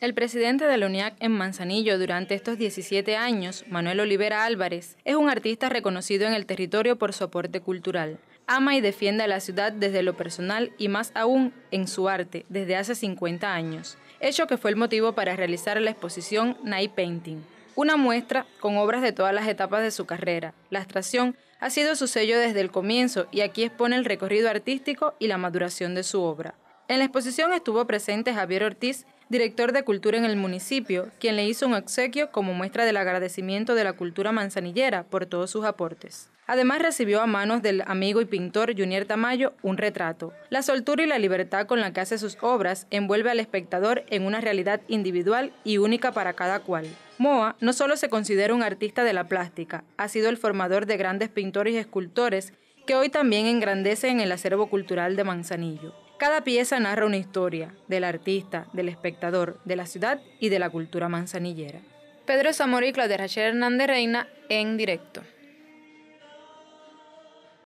El presidente de la UNIAC en Manzanillo durante estos 17 años, Manuel Olivera Álvarez, es un artista reconocido en el territorio por su aporte cultural. Ama y defiende a la ciudad desde lo personal y más aún en su arte desde hace 50 años, hecho que fue el motivo para realizar la exposición Night Painting. Una muestra con obras de todas las etapas de su carrera. La abstracción ha sido su sello desde el comienzo y aquí expone el recorrido artístico y la maduración de su obra. En la exposición estuvo presente Javier Ortiz, director de cultura en el municipio, quien le hizo un obsequio como muestra del agradecimiento de la cultura manzanillera por todos sus aportes. Además recibió a manos del amigo y pintor Junior Tamayo un retrato. La soltura y la libertad con la que hace sus obras envuelve al espectador en una realidad individual y única para cada cual. Moa no solo se considera un artista de la plástica, ha sido el formador de grandes pintores y escultores que hoy también en el acervo cultural de Manzanillo. Cada pieza narra una historia del artista, del espectador, de la ciudad y de la cultura manzanillera. Pedro Zamora y Claudia Rachel Hernández Reina en directo.